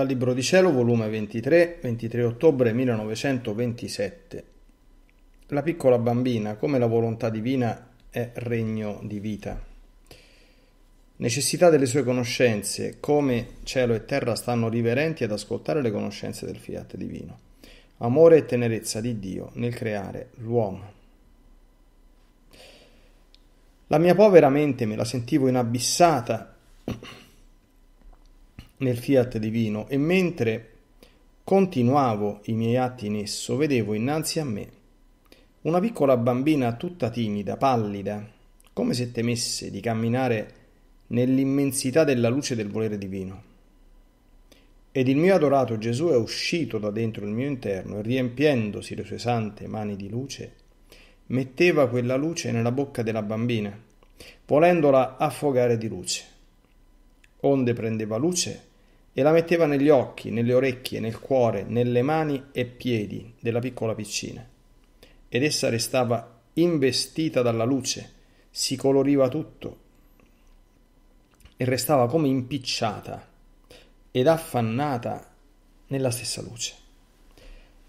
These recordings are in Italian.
dal Libro di Cielo, volume 23, 23 ottobre 1927. La piccola bambina, come la volontà divina, è regno di vita. Necessità delle sue conoscenze, come cielo e terra stanno riverenti ad ascoltare le conoscenze del fiat divino. Amore e tenerezza di Dio nel creare l'uomo. La mia povera mente me la sentivo inabissata nel fiat divino e mentre continuavo i miei atti in esso, vedevo innanzi a me una piccola bambina tutta timida, pallida, come se temesse di camminare nell'immensità della luce del volere divino. Ed il mio adorato Gesù è uscito da dentro il mio interno e riempiendosi le sue sante mani di luce, metteva quella luce nella bocca della bambina, volendola affogare di luce. Onde prendeva luce e la metteva negli occhi, nelle orecchie, nel cuore, nelle mani e piedi della piccola piccina. Ed essa restava investita dalla luce, si coloriva tutto e restava come impicciata ed affannata nella stessa luce.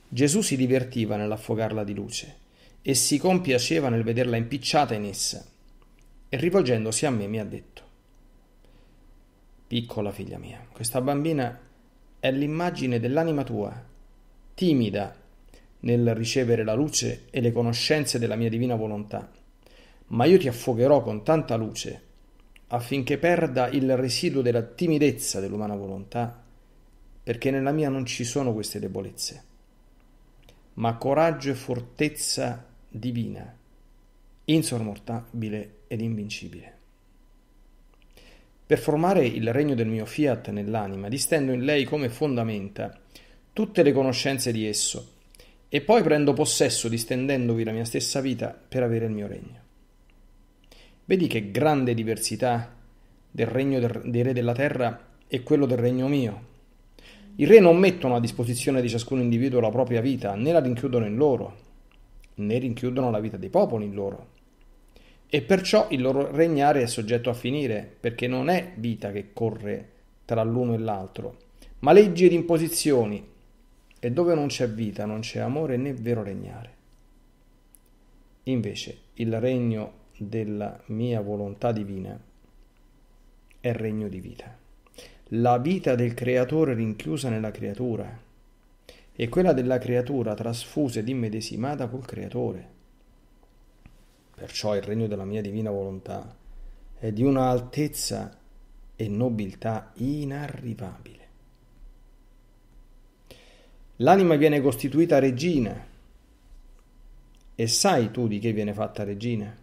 Gesù si divertiva nell'affogarla di luce e si compiaceva nel vederla impicciata in essa. E rivolgendosi a me mi ha detto, Piccola figlia mia, questa bambina è l'immagine dell'anima tua, timida nel ricevere la luce e le conoscenze della mia divina volontà, ma io ti affogherò con tanta luce affinché perda il residuo della timidezza dell'umana volontà, perché nella mia non ci sono queste debolezze, ma coraggio e fortezza divina, insormontabile ed invincibile. Per formare il regno del mio fiat nell'anima, distendo in lei come fondamenta tutte le conoscenze di esso, e poi prendo possesso distendendovi la mia stessa vita per avere il mio regno. Vedi che grande diversità del regno del, dei re della terra e quello del regno mio. I re non mettono a disposizione di ciascun individuo la propria vita, né la rinchiudono in loro, né rinchiudono la vita dei popoli in loro e perciò il loro regnare è soggetto a finire, perché non è vita che corre tra l'uno e l'altro, ma leggi ed imposizioni, e dove non c'è vita non c'è amore né vero regnare. Invece il regno della mia volontà divina è regno di vita, la vita del creatore rinchiusa nella creatura e quella della creatura trasfusa ed immedesimata col creatore Perciò il regno della mia divina volontà è di una altezza e nobiltà inarrivabile. L'anima viene costituita regina. E sai tu di che viene fatta regina?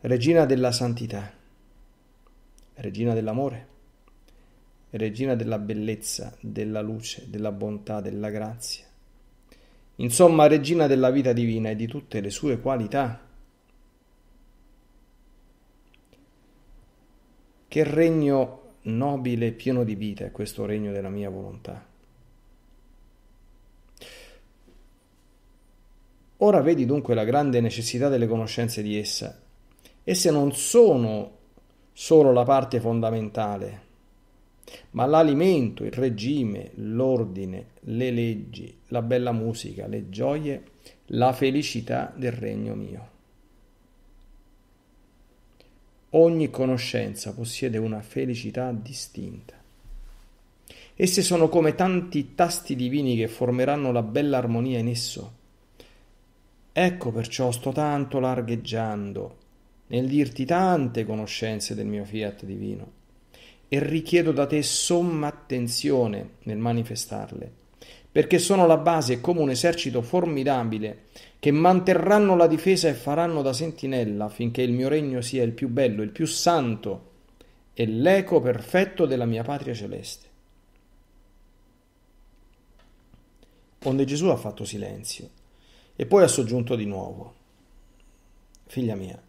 Regina della santità, regina dell'amore, regina della bellezza, della luce, della bontà, della grazia insomma regina della vita divina e di tutte le sue qualità. Che regno nobile e pieno di vita è questo regno della mia volontà. Ora vedi dunque la grande necessità delle conoscenze di essa. Esse non sono solo la parte fondamentale, ma l'alimento, il regime, l'ordine, le leggi, la bella musica, le gioie, la felicità del regno mio. Ogni conoscenza possiede una felicità distinta. Esse sono come tanti tasti divini che formeranno la bella armonia in esso. Ecco perciò sto tanto largheggiando nel dirti tante conoscenze del mio fiat divino e richiedo da te somma attenzione nel manifestarle, perché sono la base come un esercito formidabile che manterranno la difesa e faranno da sentinella finché il mio regno sia il più bello, il più santo e l'eco perfetto della mia patria celeste. Onde Gesù ha fatto silenzio e poi ha soggiunto di nuovo, figlia mia,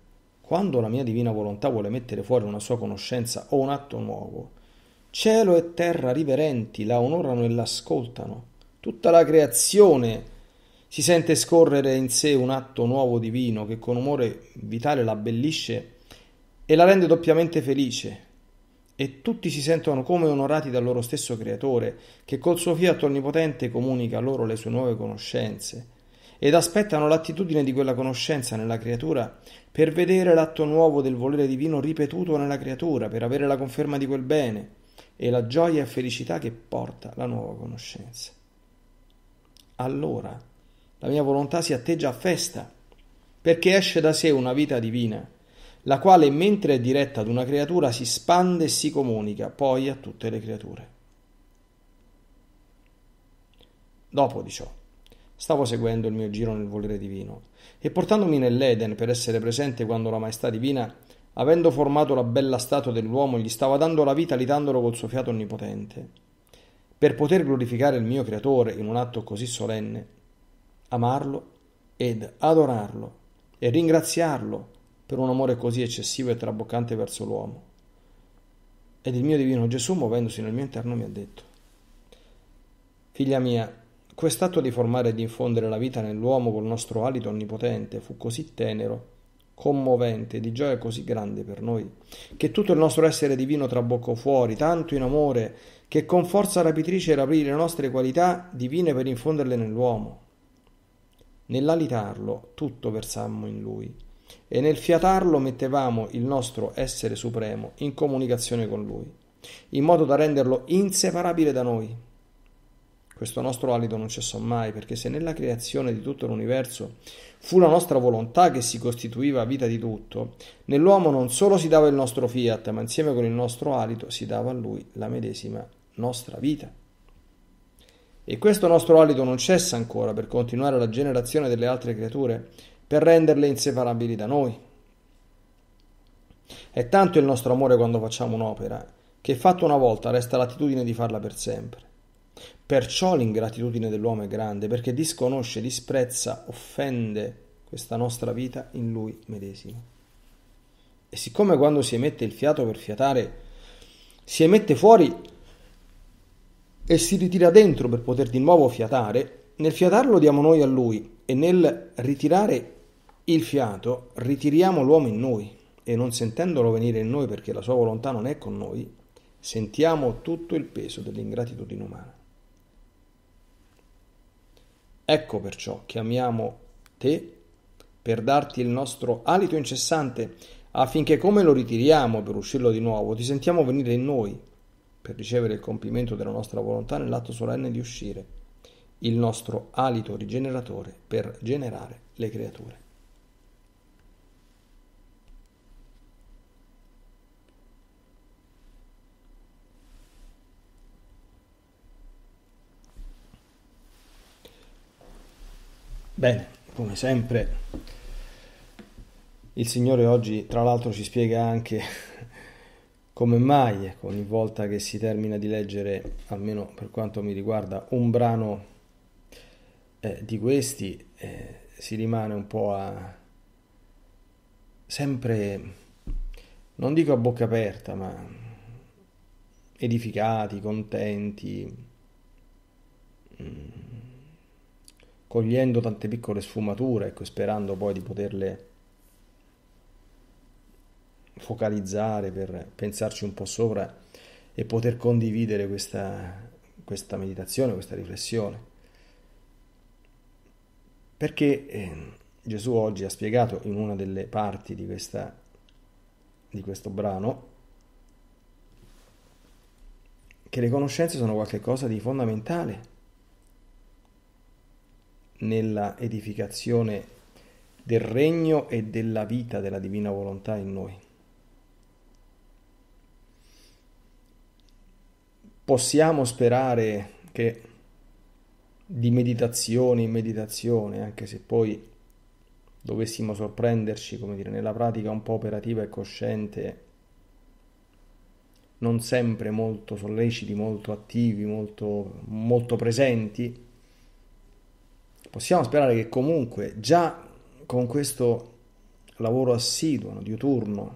quando la mia divina volontà vuole mettere fuori una sua conoscenza o un atto nuovo, cielo e terra riverenti la onorano e l'ascoltano. Tutta la creazione si sente scorrere in sé un atto nuovo divino che con umore vitale la abbellisce e la rende doppiamente felice. E tutti si sentono come onorati dal loro stesso creatore, che col suo fiato onnipotente comunica loro le sue nuove conoscenze ed aspettano l'attitudine di quella conoscenza nella creatura per vedere l'atto nuovo del volere divino ripetuto nella creatura, per avere la conferma di quel bene e la gioia e felicità che porta la nuova conoscenza. Allora la mia volontà si atteggia a festa, perché esce da sé una vita divina, la quale mentre è diretta ad una creatura si spande e si comunica poi a tutte le creature. Dopo di ciò, Stavo seguendo il mio giro nel volere divino e portandomi nell'Eden per essere presente quando la maestà divina, avendo formato la bella statua dell'uomo, gli stava dando la vita litandolo col suo fiato onnipotente. Per poter glorificare il mio creatore in un atto così solenne, amarlo ed adorarlo e ringraziarlo per un amore così eccessivo e traboccante verso l'uomo. Ed il mio divino Gesù, muovendosi nel mio interno, mi ha detto, Figlia mia, Quest'atto di formare e di infondere la vita nell'uomo col nostro alito onnipotente fu così tenero, commovente, di gioia così grande per noi, che tutto il nostro essere divino traboccò fuori, tanto in amore, che con forza rapitrice era rapì le nostre qualità divine per infonderle nell'uomo. Nell'alitarlo tutto versammo in lui, e nel fiatarlo mettevamo il nostro essere supremo in comunicazione con lui, in modo da renderlo inseparabile da noi questo nostro alito non cessò mai, perché se nella creazione di tutto l'universo fu la nostra volontà che si costituiva vita di tutto, nell'uomo non solo si dava il nostro fiat, ma insieme con il nostro alito si dava a lui la medesima nostra vita. E questo nostro alito non cessa ancora per continuare la generazione delle altre creature, per renderle inseparabili da noi. È tanto il nostro amore quando facciamo un'opera, che fatta una volta resta l'attitudine di farla per sempre. Perciò l'ingratitudine dell'uomo è grande, perché disconosce, disprezza, offende questa nostra vita in lui medesimo. E siccome quando si emette il fiato per fiatare, si emette fuori e si ritira dentro per poter di nuovo fiatare, nel fiatarlo diamo noi a lui e nel ritirare il fiato ritiriamo l'uomo in noi e non sentendolo venire in noi perché la sua volontà non è con noi, sentiamo tutto il peso dell'ingratitudine umana. Ecco perciò chiamiamo te per darti il nostro alito incessante, affinché come lo ritiriamo per uscirlo di nuovo, ti sentiamo venire in noi, per ricevere il compimento della nostra volontà nell'atto solenne di uscire, il nostro alito rigeneratore per generare le creature. Bene, come sempre il Signore oggi tra l'altro ci spiega anche come mai ecco, ogni volta che si termina di leggere, almeno per quanto mi riguarda, un brano eh, di questi eh, si rimane un po' a... sempre, non dico a bocca aperta, ma edificati, contenti, cogliendo tante piccole sfumature, ecco, sperando poi di poterle focalizzare per pensarci un po' sopra e poter condividere questa, questa meditazione, questa riflessione. Perché eh, Gesù oggi ha spiegato in una delle parti di, questa, di questo brano che le conoscenze sono qualcosa di fondamentale nella edificazione del regno e della vita della divina volontà in noi. Possiamo sperare che di meditazione in meditazione, anche se poi dovessimo sorprenderci, come dire, nella pratica un po' operativa e cosciente, non sempre molto solleciti, molto attivi, molto, molto presenti, possiamo sperare che comunque già con questo lavoro assiduo, no, diuturno, a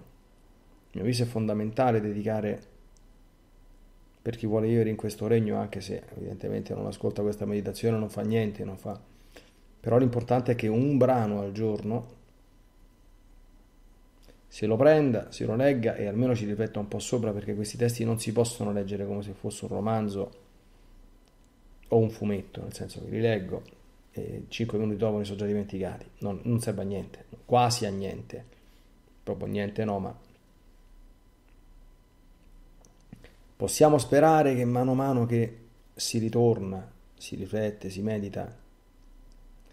mio avviso è fondamentale dedicare per chi vuole vivere in questo regno, anche se evidentemente non ascolta questa meditazione, non fa niente, non fa. Però l'importante è che un brano al giorno se lo prenda, se lo legga e almeno ci rifletta un po' sopra perché questi testi non si possono leggere come se fosse un romanzo o un fumetto, nel senso che li leggo, eh, 5 minuti dopo mi sono già dimenticati, non, non serve a niente, quasi a niente, proprio niente no, ma possiamo sperare che mano a mano che si ritorna, si riflette, si medita,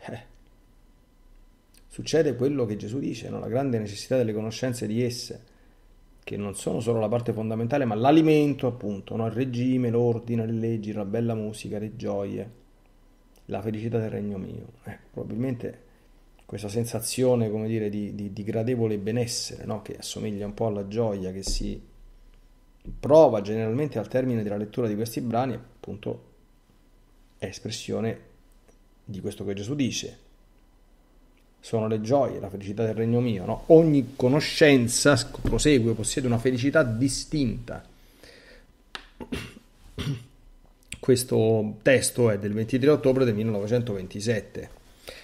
eh, succede quello che Gesù dice, no? la grande necessità delle conoscenze di esse, che non sono solo la parte fondamentale, ma l'alimento appunto, no? il regime, l'ordine, le leggi, la bella musica, le gioie la felicità del regno mio. Eh, probabilmente questa sensazione, come dire, di, di, di gradevole benessere, no? che assomiglia un po' alla gioia che si prova generalmente al termine della lettura di questi brani, appunto è espressione di questo che Gesù dice. Sono le gioie, la felicità del regno mio. No? Ogni conoscenza, prosegue, possiede una felicità distinta. Questo testo è del 23 ottobre del 1927.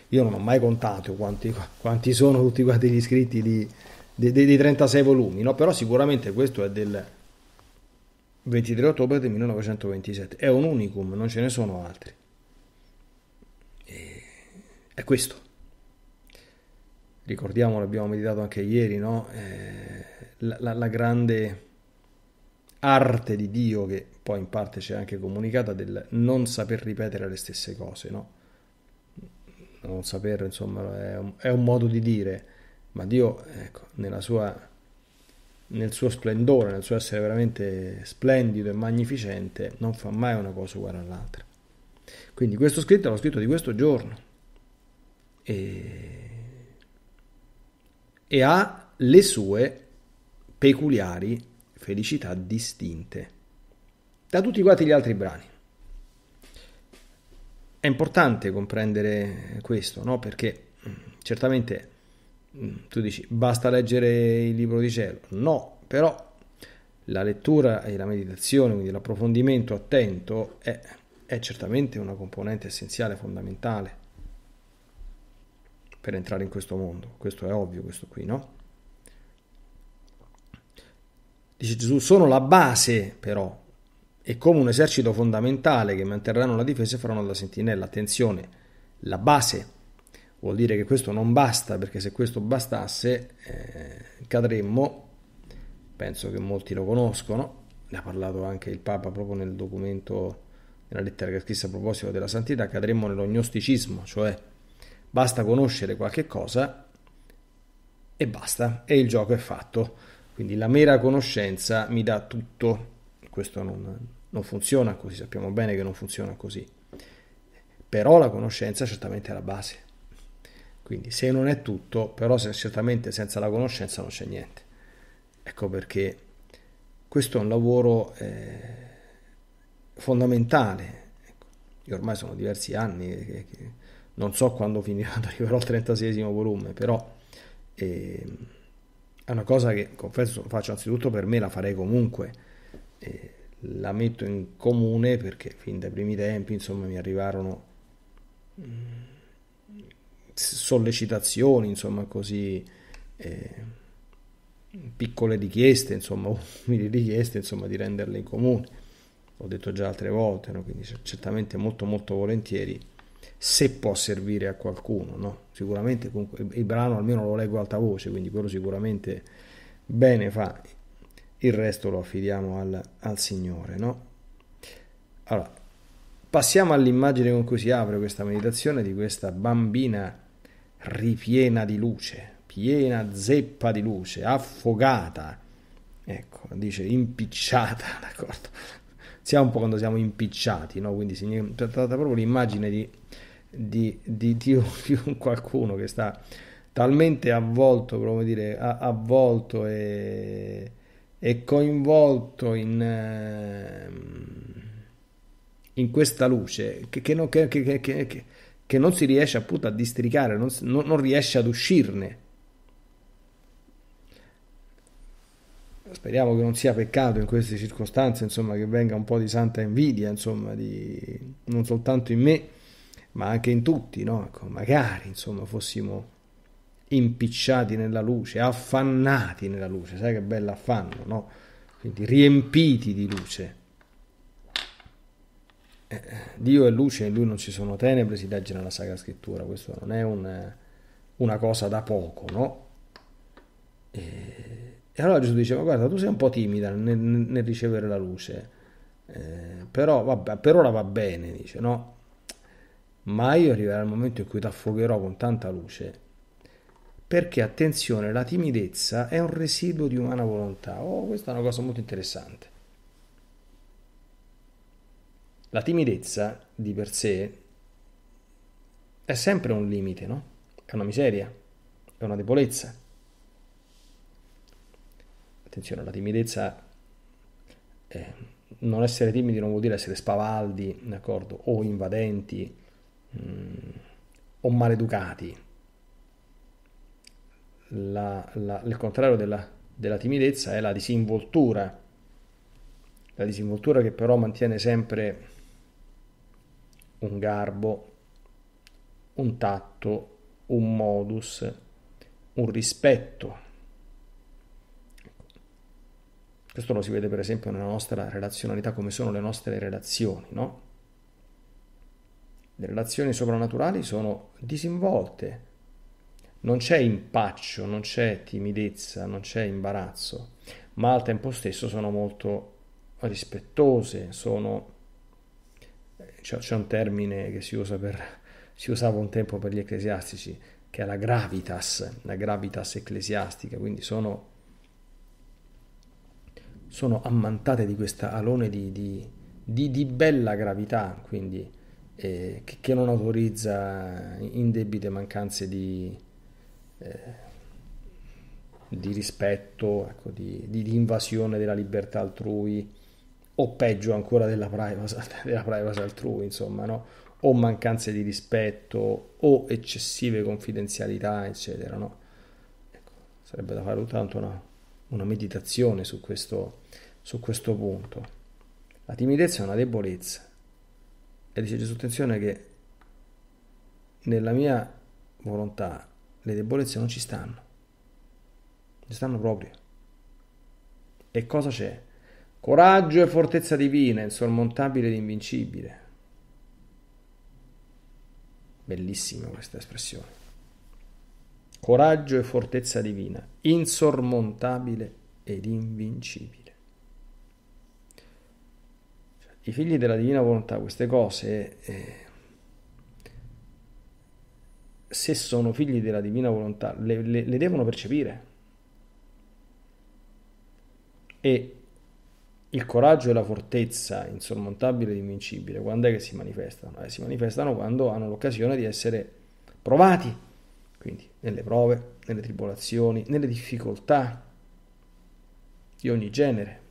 Io non ho mai contato quanti, quanti sono tutti quanti gli scritti di, di, di, di 36 volumi, no? però sicuramente questo è del 23 ottobre del 1927. È un unicum, non ce ne sono altri. E è questo. Ricordiamo, l'abbiamo meditato anche ieri, no? Eh, la, la, la grande arte di Dio che poi in parte c'è anche comunicata del non saper ripetere le stesse cose, no? Non saper, insomma, è un, è un modo di dire, ma Dio, ecco, sua, nel suo splendore, nel suo essere veramente splendido e magnificente, non fa mai una cosa uguale all'altra. Quindi questo scritto è lo scritto di questo giorno e, e ha le sue peculiari felicità distinte da tutti quanti gli altri brani. È importante comprendere questo, no? Perché mm, certamente mm, tu dici basta leggere il libro di cielo. No, però la lettura e la meditazione, quindi l'approfondimento attento, è, è certamente una componente essenziale, fondamentale per entrare in questo mondo. Questo è ovvio, questo qui, no? Dice Gesù, sono la base però e come un esercito fondamentale che manterranno la difesa e faranno la sentinella. Attenzione, la base vuol dire che questo non basta perché se questo bastasse eh, cadremmo, penso che molti lo conoscono, ne ha parlato anche il Papa proprio nel documento, nella lettera che ha scritto a proposito della santità, cadremmo nell'ognosticismo, cioè basta conoscere qualche cosa e basta, e il gioco è fatto quindi la mera conoscenza mi dà tutto. Questo non, non funziona così, sappiamo bene che non funziona così. Però la conoscenza certamente è la base. Quindi se non è tutto, però se, certamente senza la conoscenza non c'è niente. Ecco perché questo è un lavoro eh, fondamentale. Ecco, io ormai sono diversi anni, che, che non so quando finirò, arriverò al 36 volume, però... Eh, è una cosa che confesso faccio anzitutto per me la farei comunque eh, la metto in comune perché fin dai primi tempi insomma mi arrivarono mm, sollecitazioni insomma così eh, piccole richieste insomma umili richieste insomma di renderle in comune l'ho detto già altre volte no? quindi certamente molto molto volentieri se può servire a qualcuno, no? Sicuramente il brano almeno lo leggo alta voce, quindi quello sicuramente bene fa, il resto lo affidiamo al, al Signore, no? Allora, passiamo all'immagine con cui si apre questa meditazione di questa bambina ripiena di luce, piena zeppa di luce, affogata, ecco, dice impicciata, d'accordo? sia un po' quando siamo impicciati, no? quindi si tratta proprio l'immagine di, di, di, di, un qualcuno che sta talmente avvolto, come dire, avvolto e, e coinvolto in, ehm, in, questa luce che, che, non, che, che non si riesce appunto a districare, non, non riesce ad uscirne speriamo che non sia peccato in queste circostanze, insomma, che venga un po' di santa invidia, insomma, di, non soltanto in me, ma anche in tutti, no? ecco, magari, insomma, fossimo impicciati nella luce, affannati nella luce, sai che bello affanno, no? Quindi riempiti di luce. Eh, Dio è luce, in lui non ci sono tenebre, si legge nella Sacra Scrittura, questo non è un, una cosa da poco, no? Eh, e allora Gesù ma guarda, tu sei un po' timida nel, nel ricevere la luce, eh, però vabbè, per ora va bene, dice, no? Ma io arriverà il momento in cui ti affogherò con tanta luce perché attenzione, la timidezza è un residuo di umana volontà. Oh, questa è una cosa molto interessante. La timidezza di per sé è sempre un limite, no? È una miseria, è una debolezza. Attenzione, la timidezza, eh, non essere timidi non vuol dire essere spavaldi, d'accordo, o invadenti, mh, mm, o maleducati. La, la, il contrario della, della timidezza è la disinvoltura, la disinvoltura che però mantiene sempre un garbo, un tatto, un modus, un rispetto Questo lo si vede per esempio nella nostra relazionalità, come sono le nostre relazioni, no? Le relazioni soprannaturali sono disinvolte, non c'è impaccio, non c'è timidezza, non c'è imbarazzo, ma al tempo stesso sono molto rispettose, sono... Eh, c'è un termine che si, usa per... si usava un tempo per gli ecclesiastici, che è la gravitas, la gravitas ecclesiastica, quindi sono sono ammantate di questa alone di, di, di, di bella gravità, quindi, eh, che, che, non autorizza indebite mancanze di, eh, di rispetto, ecco, di, invasione della libertà altrui, o peggio ancora della privacy, della privacy altrui, insomma, no? o mancanze di rispetto, o eccessive confidenzialità, eccetera. No? Ecco, sarebbe da fare tutto tanto una, una meditazione su questo, su questo punto. La timidezza è una debolezza. E dice Gesù, attenzione che nella mia volontà le debolezze non ci stanno, ci stanno proprio. E cosa c'è? Coraggio e fortezza divina, insormontabile ed invincibile. Bellissima questa espressione coraggio e fortezza divina, insormontabile ed invincibile. I figli della divina volontà, queste cose, eh, se sono figli della divina volontà, le, le, le devono percepire. E il coraggio e la fortezza insormontabile ed invincibile, quando è che si manifestano? Eh, si manifestano quando hanno l'occasione di essere provati quindi nelle prove, nelle tribolazioni, nelle difficoltà di ogni genere.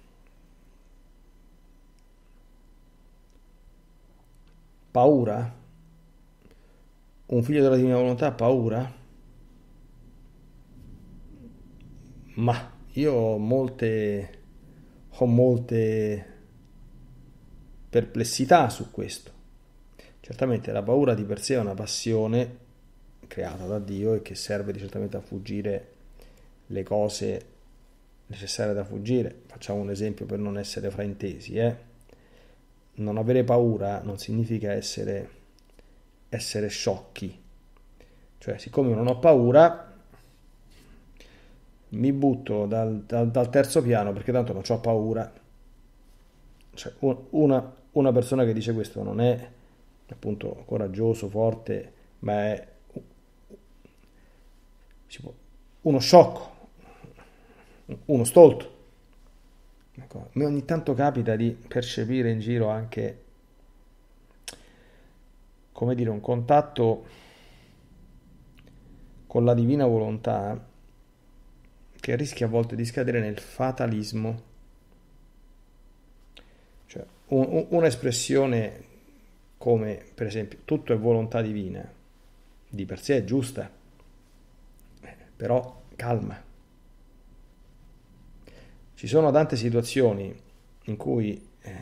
Paura? Un figlio della divina volontà ha paura? Ma io ho molte, ho molte perplessità su questo. Certamente la paura di per sé è una passione creata da Dio e che serve certamente a fuggire le cose necessarie da fuggire. Facciamo un esempio per non essere fraintesi. Eh? Non avere paura non significa essere, essere sciocchi. Cioè, siccome non ho paura, mi butto dal, dal, dal terzo piano perché tanto non ho paura. Cioè, una, una persona che dice questo non è appunto coraggioso, forte, ma è Boh, uno sciocco, uno stolto. Ecco, a ogni tanto capita di percepire in giro anche, come dire, un contatto con la divina volontà che rischia a volte di scadere nel fatalismo. Cioè, un, un, un'espressione come, per esempio, tutto è volontà divina, di per sé è giusta, però calma. Ci sono tante situazioni in cui eh,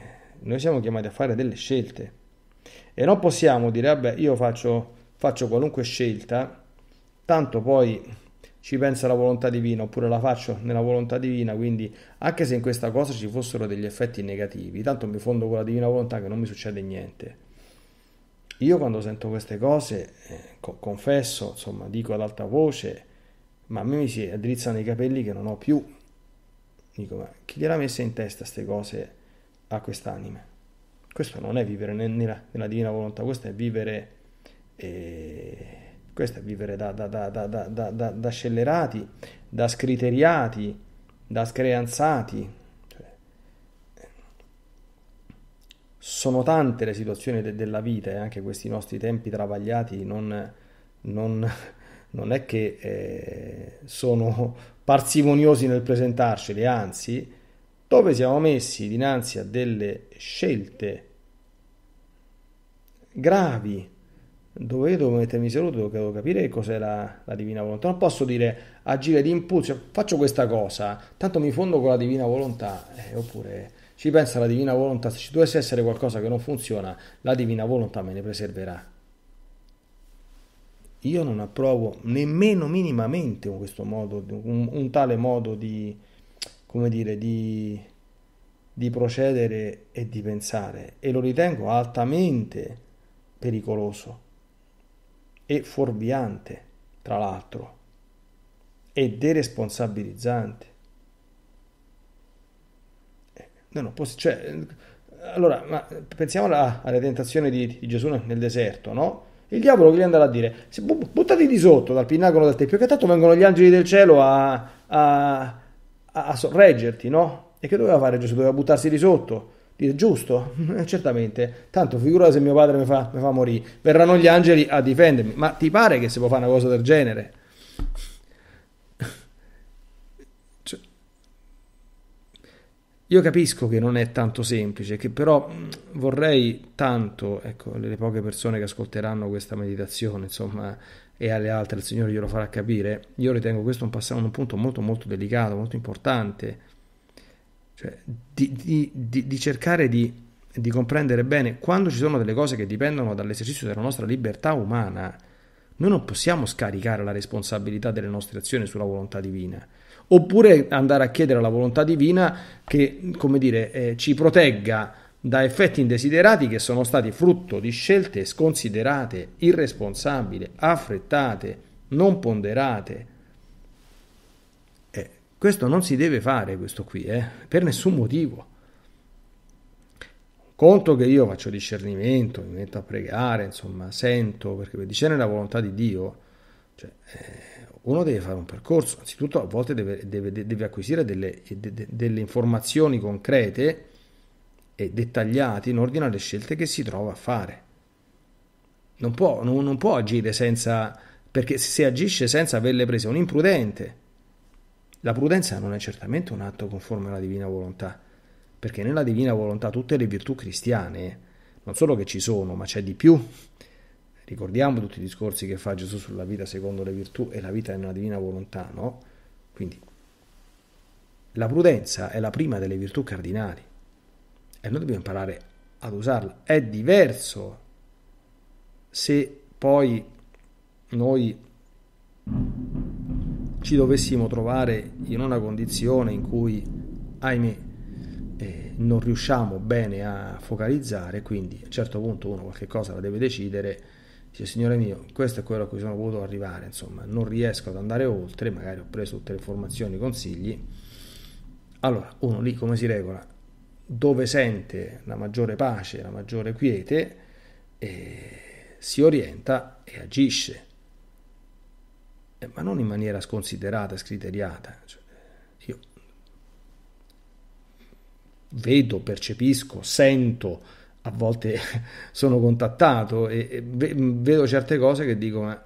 noi siamo chiamati a fare delle scelte e non possiamo dire, vabbè, io faccio, faccio qualunque scelta, tanto poi ci pensa la volontà divina oppure la faccio nella volontà divina, quindi anche se in questa cosa ci fossero degli effetti negativi, tanto mi fondo con la divina volontà che non mi succede niente. Io quando sento queste cose, eh, confesso, insomma, dico ad alta voce, ma a me mi si addrizzano i capelli che non ho più. Dico, ma chi gliela ha messa in testa queste cose a quest'anime? Questo non è vivere nella, nella divina volontà, questo è vivere, eh, questo è vivere da, da, da, da, scellerati, da scriteriati, da screanzati. Cioè, sono tante le situazioni de, della vita e eh, anche questi nostri tempi travagliati non, non non è che eh, sono parsimoniosi nel presentarceli, anzi, dove siamo messi dinanzi a delle scelte gravi, dove io devo mettermi seduto, devo capire cos'è la, la, divina volontà. Non posso dire agire di impulso, faccio questa cosa, tanto mi fondo con la divina volontà, eh, oppure ci pensa la divina volontà, se ci dovesse essere qualcosa che non funziona, la divina volontà me ne preserverà. Io non approvo nemmeno minimamente questo modo, un, un tale modo di, come dire, di, di procedere e di pensare e lo ritengo altamente pericoloso e fuorviante, tra l'altro, e deresponsabilizzante. No, no, posso, cioè, allora, ma pensiamo alla, alla tentazione di, di Gesù nel deserto, no? Il diavolo che gli andrà a dire? Buttati di sotto dal pinnacolo del tempio, che tanto vengono gli angeli del cielo a, a, a sorreggerti, no? E che doveva fare Gesù? Doveva buttarsi di sotto? Dire giusto? Eh, certamente. Tanto figura se mio padre mi fa, mi fa morire. Verranno gli angeli a difendermi. Ma ti pare che si può fare una cosa del genere? Io capisco che non è tanto semplice, che però mm, vorrei tanto, ecco, le poche persone che ascolteranno questa meditazione, insomma, e alle altre il Signore glielo farà capire, io ritengo questo un, passaggio, un punto molto molto delicato, molto importante, cioè di, di, di, di cercare di, comprendere bene quando ci sono delle cose che dipendono dall'esercizio della nostra libertà umana, noi non possiamo scaricare la responsabilità delle nostre azioni sulla volontà divina oppure andare a chiedere la volontà divina che, come dire, eh, ci protegga da effetti indesiderati che sono stati frutto di scelte sconsiderate, irresponsabili, affrettate, non ponderate. Eh, questo non si deve fare, questo qui, eh, per nessun motivo. Conto che io faccio discernimento, mi metto a pregare, insomma, sento, perché discernere la volontà di Dio, cioè, eh, uno deve fare un percorso, anzitutto a volte deve, deve, deve acquisire delle, de, de, delle, informazioni concrete e dettagliate in ordine alle scelte che si trova a fare. Non può, non, non può agire senza, perché se agisce senza averle prese è un imprudente. La prudenza non è certamente un atto conforme alla divina volontà, perché nella divina volontà tutte le virtù cristiane, non solo che ci sono, ma c'è di più, ricordiamo tutti i discorsi che fa Gesù sulla vita secondo le virtù e la vita è una divina volontà, no? Quindi la prudenza è la prima delle virtù cardinali e noi dobbiamo imparare ad usarla. È diverso se poi noi ci dovessimo trovare in una condizione in cui, ahimè, eh, non riusciamo bene a focalizzare, quindi a un certo punto uno qualche cosa la deve decidere dice signore mio, questo è quello a cui sono voluto arrivare, insomma, non riesco ad andare oltre, magari ho preso tutte le informazioni, i consigli. Allora, uno lì come si regola? Dove sente la maggiore pace, la maggiore quiete, eh, si orienta e agisce, eh, ma non in maniera sconsiderata, scriteriata. Cioè, io vedo, percepisco, sento a volte sono contattato e, e vedo certe cose che dico, ma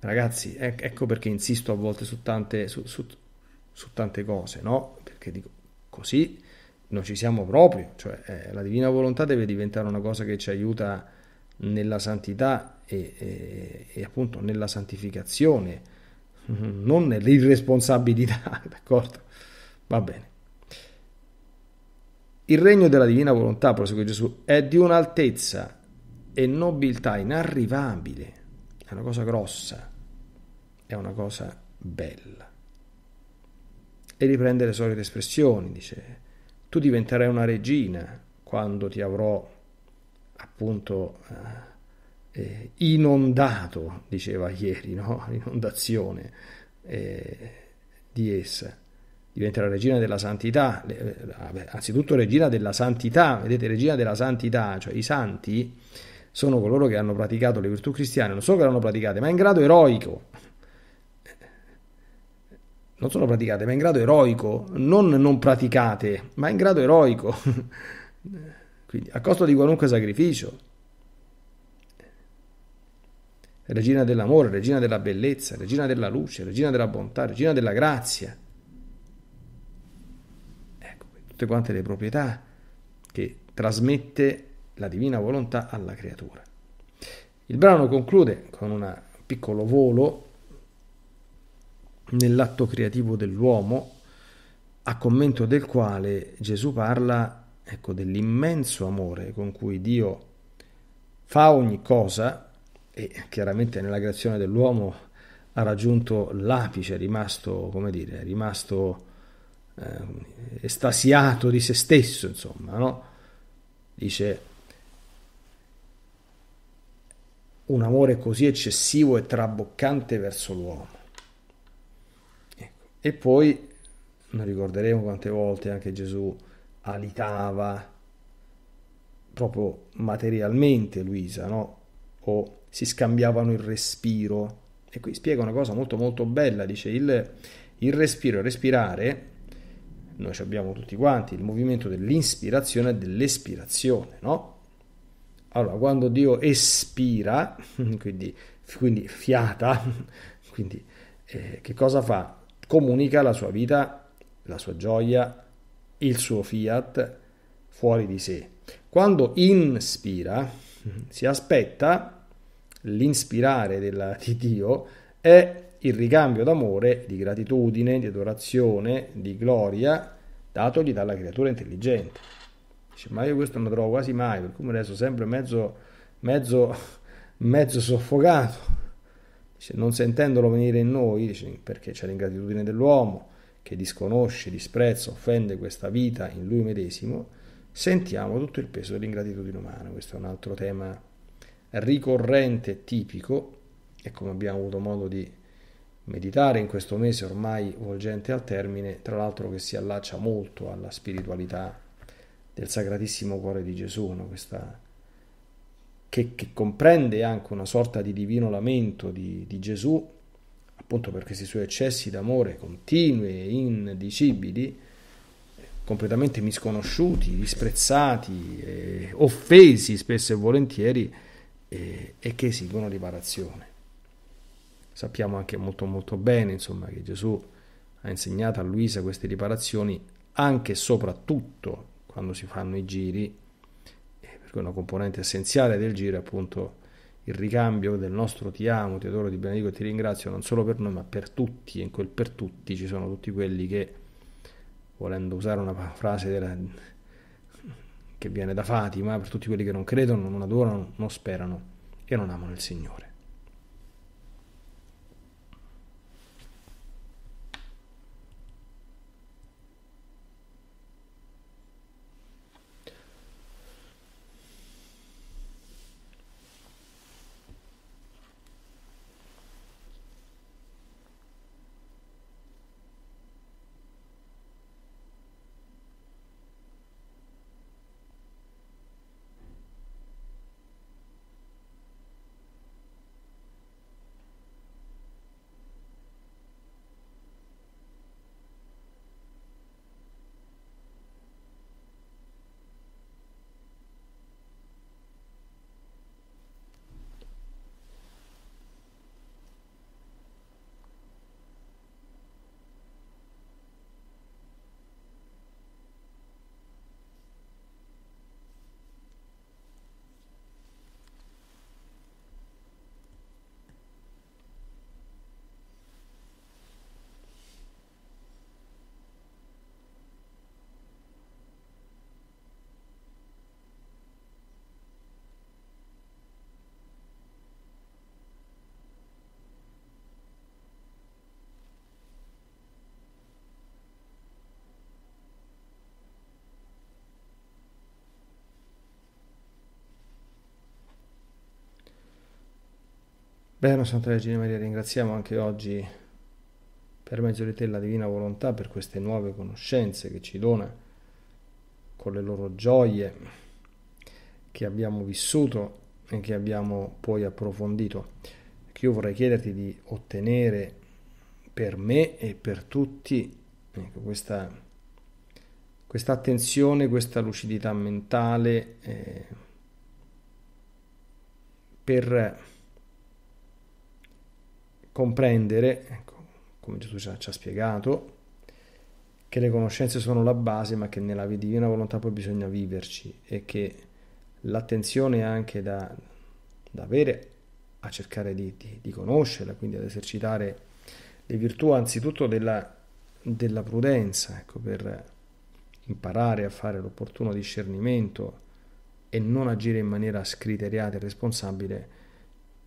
ragazzi, ecco perché insisto a volte su tante, su, su, su tante cose, no? Perché dico, così non ci siamo proprio, cioè eh, la divina volontà deve diventare una cosa che ci aiuta nella santità e, e, e appunto nella santificazione, non nell'irresponsabilità, d'accordo? Va bene. Il regno della divina volontà, prosegue Gesù, è di un'altezza e nobiltà inarrivabile. È una cosa grossa, è una cosa bella. E riprende le solite espressioni, dice, tu diventerai una regina quando ti avrò appunto eh, eh inondato, diceva ieri, no? l'inondazione eh, di essa diventerà regina della santità, eh, anzitutto regina della santità, vedete regina della santità, cioè i santi sono coloro che hanno praticato le virtù cristiane, non solo che le hanno praticate, ma in grado eroico, non solo praticate, ma in grado eroico, non non praticate, ma in grado eroico, quindi a costo di qualunque sacrificio. Regina dell'amore, regina della bellezza, regina della luce, regina della bontà, regina della grazia tutte quante le proprietà che trasmette la divina volontà alla creatura. Il brano conclude con un piccolo volo nell'atto creativo dell'uomo, a commento del quale Gesù parla ecco, dell'immenso amore con cui Dio fa ogni cosa e chiaramente nella creazione dell'uomo ha raggiunto l'apice, è rimasto, come dire, è rimasto eh, estasiato di se stesso, insomma, no? Dice un amore così eccessivo e traboccante verso l'uomo. Ecco. E poi non ricorderemo quante volte anche Gesù alitava proprio materialmente Luisa, no? O si scambiavano il respiro. E qui spiega una cosa molto molto bella, dice il, il respiro, respirare noi ci abbiamo tutti quanti il movimento dell'inspirazione e dell'espirazione, no? Allora, quando Dio espira, quindi, quindi fiata, quindi eh, che cosa fa? Comunica la sua vita, la sua gioia, il suo fiat fuori di sé. Quando inspira, si aspetta l'inspirare della, di Dio è il ricambio d'amore, di gratitudine, di adorazione, di gloria datogli dalla creatura intelligente. Dice, ma io questo non lo trovo quasi mai, per cui mi resto sempre mezzo, mezzo, mezzo soffocato. Dice, non sentendolo venire in noi, dice, perché c'è l'ingratitudine dell'uomo che disconosce, disprezza, offende questa vita in lui medesimo, sentiamo tutto il peso dell'ingratitudine umana. Questo è un altro tema ricorrente, tipico, e come abbiamo avuto modo di meditare in questo mese ormai volgente al termine, tra l'altro che si allaccia molto alla spiritualità del Sacratissimo Cuore di Gesù, no? Questa, che, che, comprende anche una sorta di divino lamento di, di Gesù, appunto perché i suoi eccessi d'amore continui e indicibili, completamente misconosciuti, disprezzati, eh, offesi spesso e volentieri, eh, e che esigono riparazione. Sappiamo anche molto molto bene, insomma, che Gesù ha insegnato a Luisa queste riparazioni anche e soprattutto quando si fanno i giri, eh, perché una componente essenziale del giro è appunto il ricambio del nostro ti amo, ti adoro, ti benedico e ti ringrazio non solo per noi ma per tutti e in quel per tutti ci sono tutti quelli che, volendo usare una frase della, che viene da Fatima, per tutti quelli che non credono, non adorano, non sperano e non amano il Signore. Bene, Santa Vergine Maria, ringraziamo anche oggi per mezzo di te la Divina Volontà per queste nuove conoscenze che ci dona con le loro gioie che abbiamo vissuto e che abbiamo poi approfondito. Che ecco, io vorrei chiederti di ottenere per me e per tutti ecco, questa, questa, attenzione, questa lucidità mentale eh, per comprendere, ecco, come Gesù ci ha, spiegato, che le conoscenze sono la base, ma che nella divina volontà poi bisogna viverci e che l'attenzione anche da, da avere a cercare di, di, di, conoscerla, quindi ad esercitare le virtù anzitutto della, della prudenza, ecco, per imparare a fare l'opportuno discernimento e non agire in maniera scriteriata e responsabile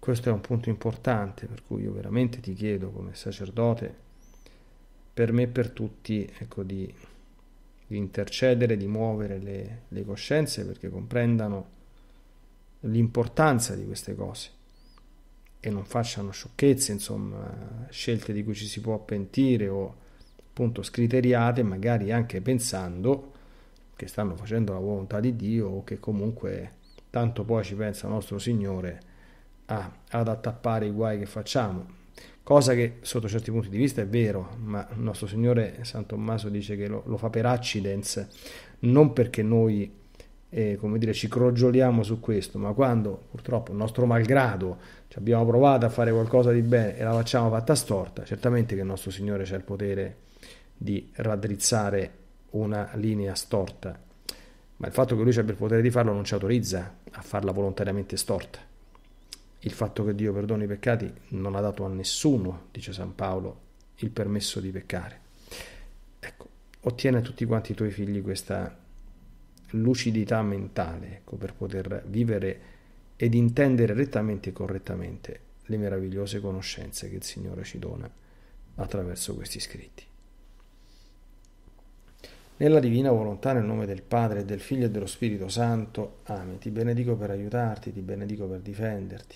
questo è un punto importante per cui io veramente ti chiedo come sacerdote, per me e per tutti, ecco, di, di, intercedere, di muovere le, le coscienze perché comprendano l'importanza di queste cose e non facciano sciocchezze, insomma, scelte di cui ci si può pentire o appunto scriteriate, magari anche pensando che stanno facendo la volontà di Dio o che comunque tanto poi ci pensa nostro Signore a, ad attappare i guai che facciamo. Cosa che sotto certi punti di vista è vero, ma il nostro Signore San Tommaso dice che lo, lo fa per accidens, non perché noi eh, come dire, ci crogioliamo su questo, ma quando purtroppo il nostro malgrado ci abbiamo provato a fare qualcosa di bene e la facciamo fatta storta, certamente che il nostro Signore c'è il potere di raddrizzare una linea storta, ma il fatto che lui abbia il potere di farlo non ci autorizza a farla volontariamente storta. Il fatto che Dio perdoni i peccati non ha dato a nessuno, dice San Paolo, il permesso di peccare. Ecco, ottiene a tutti quanti i tuoi figli questa lucidità mentale ecco, per poter vivere ed intendere rettamente e correttamente le meravigliose conoscenze che il Signore ci dona attraverso questi scritti. Nella divina volontà, nel nome del Padre, del Figlio e dello Spirito Santo, Amen. Ti benedico per aiutarti, ti benedico per difenderti